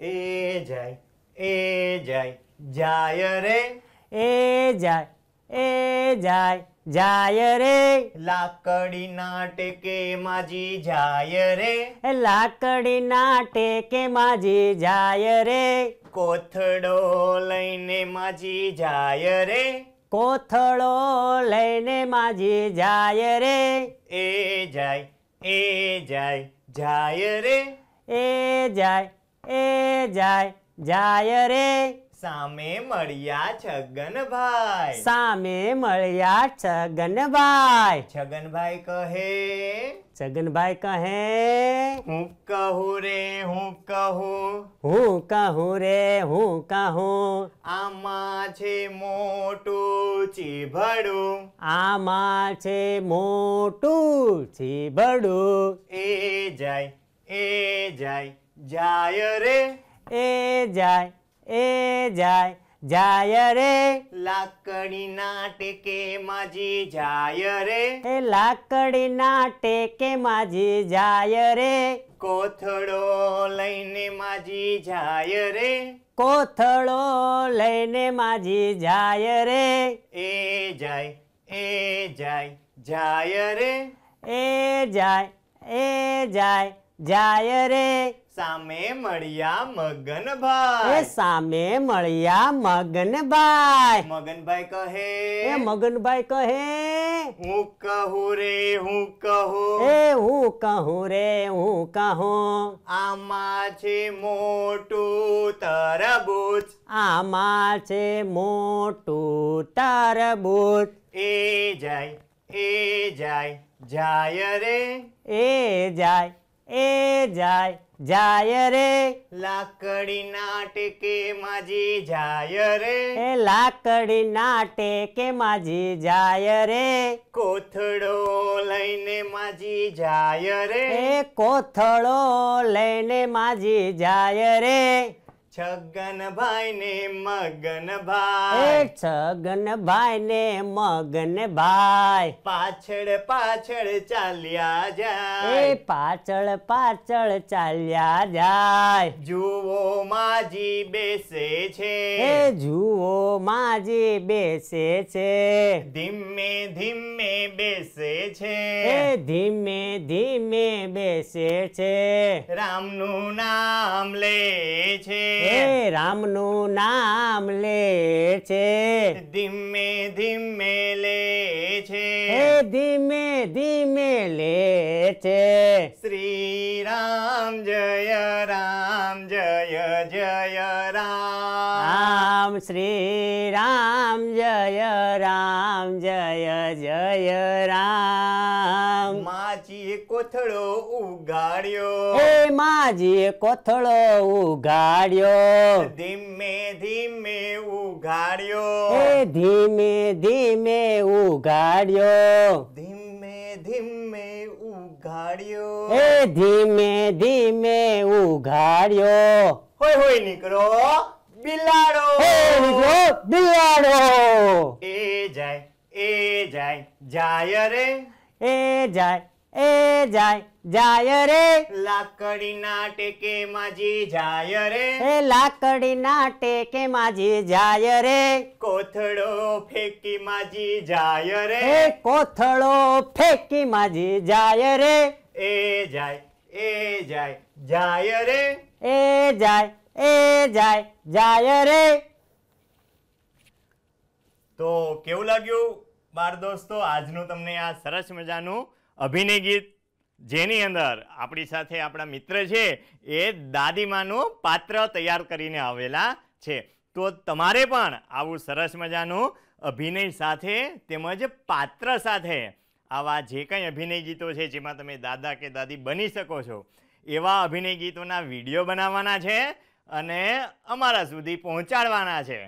એ જાય એ જાય જાય રે એ જાય એ જાય જાય રે લાકડીના ટેકે માજી જાય રે લાકડીના ટેકે માજી જાય રે કોથળો લઈને માજી જાય રે કોથળો લઈને માજી જાય રે એ જાય એ જાય જાય રે એ જાય એ જાય જાય રે સામે મળ્યા છગનભાઈ સામે મળ્યા છગનભાઈ છગનભાઈ કહે છગનભાઈ કહે હું કહું રે હું કહું હું કહું રે હું કહું આમાં છે મોટું ચીભડું આમાં છે મોટું ચીભડું એ જાય એ જાય જાય રે એ જાય એ જાય જાય રે લાકડીના ટેકે માજી જાય રે એ લાકડીના ટેકે માજી જાય રે કોથળો લઈને માજી જાય રે કોથળો લઈને માજી જાય રે એ જાય એ જાય જાય રે એ જાય એ જાય જાય રે સામે મળ્યા મગનભાઈ સામે મળ્યા મગનભાઈ મગનભાઈ કહે એ મગનભાઈ કહે હું કહું રે હું કહું એ હું કહું રે હું કહું આમાં છે મોટું તરબૂચ આમાં છે મોટું તરબૂચ એ જાય એ જાય જાય રે એ જાય એ જાય જાય રે લાકડી નાટકે માજી જાય રે એ લાકડી નાટકે માજી જાય રે કોથળો લઈને માજી જાય રે એ કોથળો લઈને માજી જાય રે છગનભાઈ ને મગનભાઈ છગનભાઈ મગનભાઈ પાછળ પાછળ ચાલ્યા જાય પાછળ પાછળ ચાલ્યા જાય જુઓ માજી બેસે છે એ જુઓ માજી બેસે છે ધીમે ધીમે બેસે છે ધીમે ધીમે બેસે છે રામનું નામ લે છે એ રામનું નામ લે છે ધીમે ધીમે લે છે ધીમે ધીમે લે છે શ્રી રામ જય રામ જય જય રામ શ્રી રામ રામ જય જય રામ માજીએ કોથળો ઉગાડ્યો એ માજીએ કોથળો ઉગાડ્યો ધીમે ધીમે ઉગાડ્યો એ ધીમે ધીમે ઉગાડ્યો ધીમે ધીમે ઉઘાડ્યો એ ધીમે ધીમે ઉઘાડ્યો હોય હોય નીકળો બિલાડો નીકળો બિલાડો એ જાય જાય રે એ જાય એ જાય જાય રે લાકડીના ટેકે માજી જાય રે એ લાકડીના ટેકે માજી જાય રે કોથળો ફેંકી માજી જાય રે એ કોથળો ફેંકી માજી જાય રે એ જાય એ જાય જાય રે એ જાય એ જાય જાય રે તો કેવું લાગ્યું બાર દોસ્તો આજનું તમને આ સરસ મજાનું અભિનય ગીત જેની અંદર આપણી સાથે આપણા મિત્ર છે એ દાદીમાનું પાત્ર તૈયાર કરીને આવેલા છે તો તમારે પણ આવું સરસ મજાનું અભિનય સાથે તેમજ પાત્ર સાથે આવા જે કંઈ અભિનય ગીતો છે જેમાં તમે દાદા કે દાદી બની શકો છો એવા અભિનય ગીતોના વિડીયો બનાવવાના છે અને અમારા સુધી પહોંચાડવાના છે